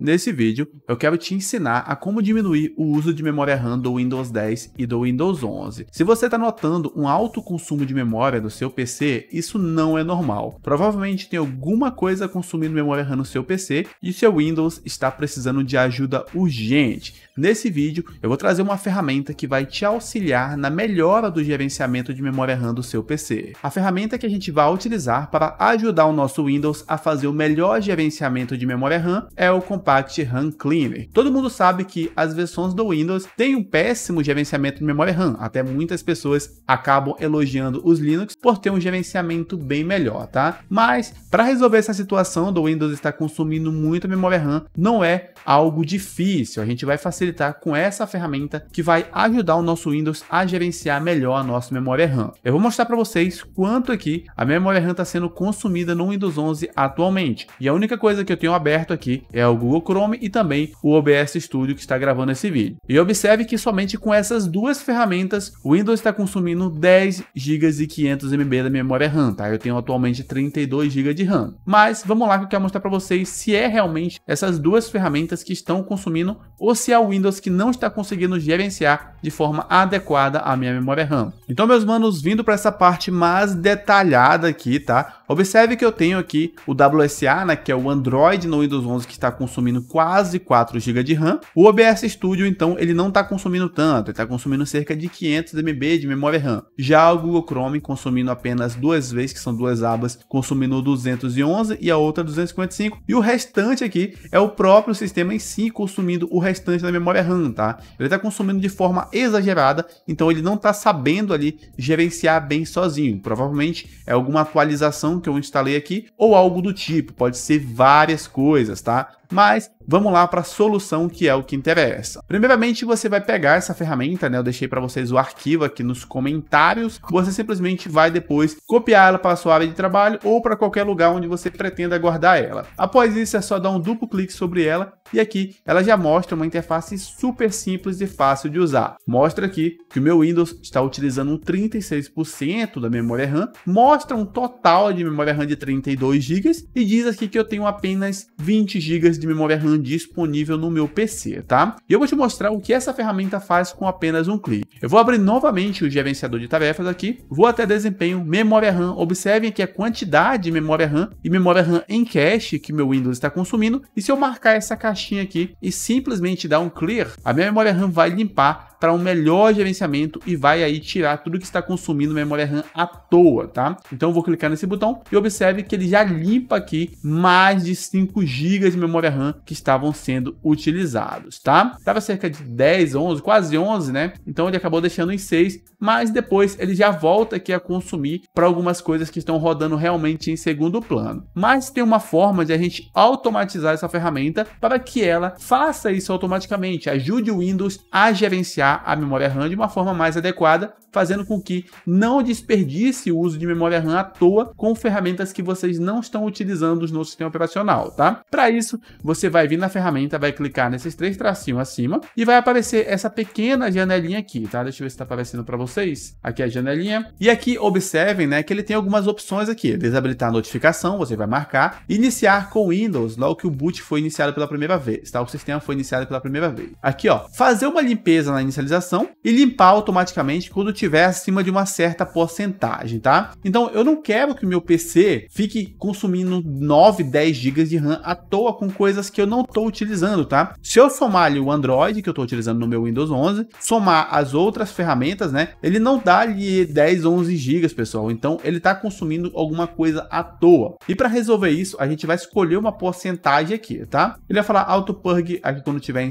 Nesse vídeo, eu quero te ensinar a como diminuir o uso de memória RAM do Windows 10 e do Windows 11. Se você está notando um alto consumo de memória do seu PC, isso não é normal. Provavelmente tem alguma coisa consumindo memória RAM no seu PC e seu Windows está precisando de ajuda urgente. Nesse vídeo, eu vou trazer uma ferramenta que vai te auxiliar na melhora do gerenciamento de memória RAM do seu PC. A ferramenta que a gente vai utilizar para ajudar o nosso Windows a fazer o melhor gerenciamento de memória RAM é o Compact RAM Cleaner. Todo mundo sabe que as versões do Windows têm um péssimo gerenciamento de memória RAM, até muitas pessoas acabam elogiando os Linux por ter um gerenciamento bem melhor, tá? Mas para resolver essa situação do Windows estar consumindo muita memória RAM, não é algo difícil. A gente vai facilitar com essa ferramenta que vai ajudar o nosso Windows a gerenciar melhor a nossa memória RAM. Eu vou mostrar para vocês quanto aqui a memória RAM está sendo consumida no Windows 11 atualmente. E a única coisa que eu tenho aberto aqui é o Google o Chrome e também o OBS Studio que está gravando esse vídeo. E observe que somente com essas duas ferramentas, o Windows está consumindo 10 GB e 500 MB da memória RAM, tá? Eu tenho atualmente 32 GB de RAM. Mas vamos lá que eu quero mostrar para vocês se é realmente essas duas ferramentas que estão consumindo ou se é o Windows que não está conseguindo gerenciar de forma adequada a minha memória RAM. Então, meus manos, vindo para essa parte mais detalhada aqui, tá? Observe que eu tenho aqui o WSA, né, que é o Android no Windows 11 que está consumindo quase 4 GB de RAM. O OBS Studio, então, ele não está consumindo tanto, ele está consumindo cerca de 500 MB de memória RAM. Já o Google Chrome consumindo apenas duas vezes, que são duas abas, consumindo 211 e a outra 255. E o restante aqui é o próprio sistema em si consumindo o restante da memória RAM, tá? Ele está consumindo de forma exagerada, então ele não está sabendo ali gerenciar bem sozinho. Provavelmente é alguma atualização que eu instalei aqui, ou algo do tipo, pode ser várias coisas, tá? Mas vamos lá para a solução que é o que interessa. Primeiramente, você vai pegar essa ferramenta, né? Eu deixei para vocês o arquivo aqui nos comentários. Você simplesmente vai depois copiar ela para a sua área de trabalho ou para qualquer lugar onde você pretenda guardar ela. Após isso, é só dar um duplo clique sobre ela e aqui ela já mostra uma interface super simples e fácil de usar. Mostra aqui que o meu Windows está utilizando 36% da memória RAM, mostra um total de memória RAM de 32 GB e diz aqui que eu tenho apenas 20 GB de memória RAM disponível no meu PC, tá? E eu vou te mostrar o que essa ferramenta faz com apenas um clique. Eu vou abrir novamente o gerenciador de tarefas aqui, vou até desempenho, memória RAM, observem aqui a é quantidade de memória RAM e memória RAM em cache que meu Windows está consumindo, e se eu marcar essa caixinha aqui e simplesmente dar um clear, a minha memória RAM vai limpar para um melhor gerenciamento e vai aí tirar tudo que está consumindo memória RAM à toa, tá? Então eu vou clicar nesse botão e observe que ele já limpa aqui mais de 5 GB de memória RAM que estavam sendo utilizados, tá? Tava cerca de 10, 11, quase 11, né? Então ele acabou deixando em 6, mas depois ele já volta aqui a consumir para algumas coisas que estão rodando realmente em segundo plano. Mas tem uma forma de a gente automatizar essa ferramenta para que ela faça isso automaticamente, ajude o Windows a gerenciar gerenciar a memória RAM de uma forma mais adequada, fazendo com que não desperdice o uso de memória RAM à toa com ferramentas que vocês não estão utilizando no sistema operacional, tá? Para isso, você vai vir na ferramenta, vai clicar nesses três tracinhos acima e vai aparecer essa pequena janelinha aqui, tá? Deixa eu ver se está aparecendo para vocês. Aqui é a janelinha. E aqui, observem, né, que ele tem algumas opções aqui. Desabilitar a notificação, você vai marcar. Iniciar com Windows, logo que o boot foi iniciado pela primeira vez, tá? O sistema foi iniciado pela primeira vez. Aqui, ó, fazer uma limpeza na iniciativa potencialização e limpar automaticamente quando tiver acima de uma certa porcentagem, tá? Então eu não quero que o meu PC fique consumindo 9, 10 GB de RAM à toa com coisas que eu não estou utilizando, tá? Se eu somar ali o Android que eu estou utilizando no meu Windows 11, somar as outras ferramentas, né? Ele não dá ali 10, 11 GB, pessoal. Então ele está consumindo alguma coisa à toa. E para resolver isso, a gente vai escolher uma porcentagem aqui, tá? Ele vai falar auto purge aqui quando tiver em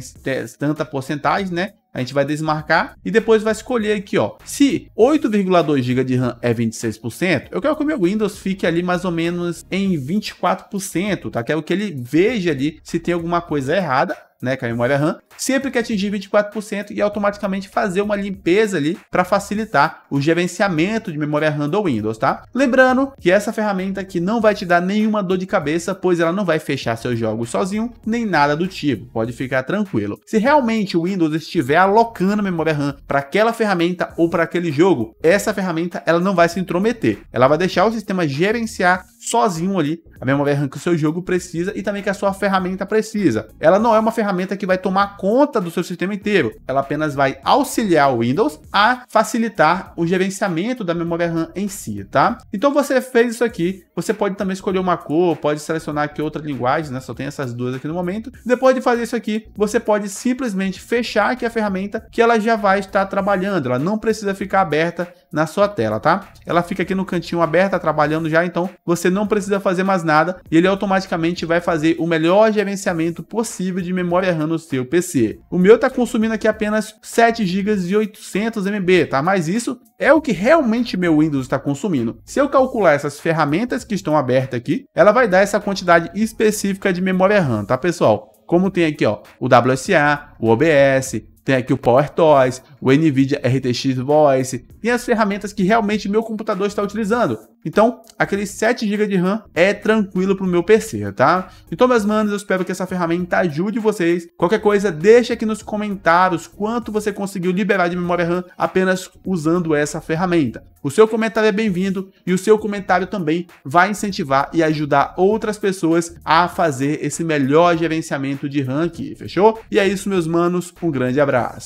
tanta porcentagem, né? A gente vai desmarcar e depois vai escolher aqui, ó. Se 8,2 GB de RAM é 26%, eu quero que o meu Windows fique ali mais ou menos em 24%, tá? Quero que ele veja ali se tem alguma coisa errada né, com a memória RAM, sempre que atingir 24% e automaticamente fazer uma limpeza ali para facilitar o gerenciamento de memória RAM do Windows, tá? Lembrando que essa ferramenta aqui não vai te dar nenhuma dor de cabeça, pois ela não vai fechar seus jogos sozinho, nem nada do tipo, pode ficar tranquilo. Se realmente o Windows estiver alocando memória RAM para aquela ferramenta ou para aquele jogo, essa ferramenta ela não vai se intrometer, ela vai deixar o sistema gerenciar sozinho ali, a memória que o seu jogo precisa e também que a sua ferramenta precisa. Ela não é uma ferramenta que vai tomar conta do seu sistema inteiro, ela apenas vai auxiliar o Windows a facilitar o gerenciamento da memória RAM em si, tá? Então você fez isso aqui, você pode também escolher uma cor, pode selecionar aqui outra linguagem, né? Só tem essas duas aqui no momento. Depois de fazer isso aqui, você pode simplesmente fechar aqui a ferramenta que ela já vai estar trabalhando, ela não precisa ficar aberta na sua tela, tá? Ela fica aqui no cantinho aberta, tá trabalhando já, então você não precisa fazer mais nada e ele automaticamente vai fazer o melhor gerenciamento possível de memória RAM no seu PC. O meu tá consumindo aqui apenas 7 GB e 800 MB, tá? Mas isso é o que realmente meu Windows está consumindo. Se eu calcular essas ferramentas que estão abertas aqui, ela vai dar essa quantidade específica de memória RAM, tá pessoal? Como tem aqui ó, o WSA, o OBS, tem aqui o PowerToys, o NVIDIA RTX Voice, tem as ferramentas que realmente meu computador está utilizando. Então, aqueles 7 GB de RAM é tranquilo para o meu PC, tá? Então, meus manos, eu espero que essa ferramenta ajude vocês. Qualquer coisa, deixa aqui nos comentários quanto você conseguiu liberar de memória RAM apenas usando essa ferramenta. O seu comentário é bem-vindo e o seu comentário também vai incentivar e ajudar outras pessoas a fazer esse melhor gerenciamento de RAM aqui, fechou? E é isso, meus manos. Um grande abraço.